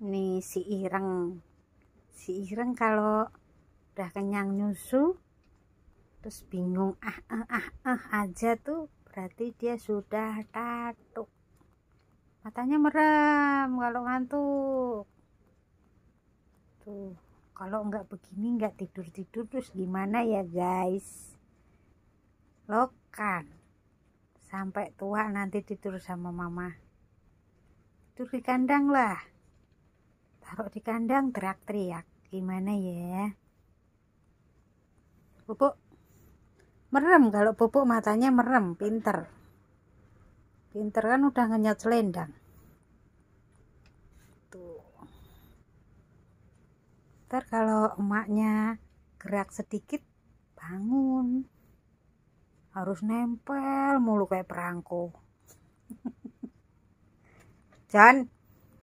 Ini si ireng si ireng kalau udah kenyang nyusu terus bingung ah ah ah, ah aja tuh berarti dia sudah tatuk matanya merem kalau ngantuk tuh kalau nggak begini nggak tidur-tidur terus gimana ya guys Lo kan sampai tua nanti tidur sama mama tidur di kandang lah Taruh di kandang teriak-teriak. Gimana ya? Pupuk. Merem kalau pupuk matanya merem, pinter. Pinter kan udah ngenyot selendang. Tuh. Ntar kalau emaknya gerak sedikit, bangun. Harus nempel mulu kayak perangko. jangan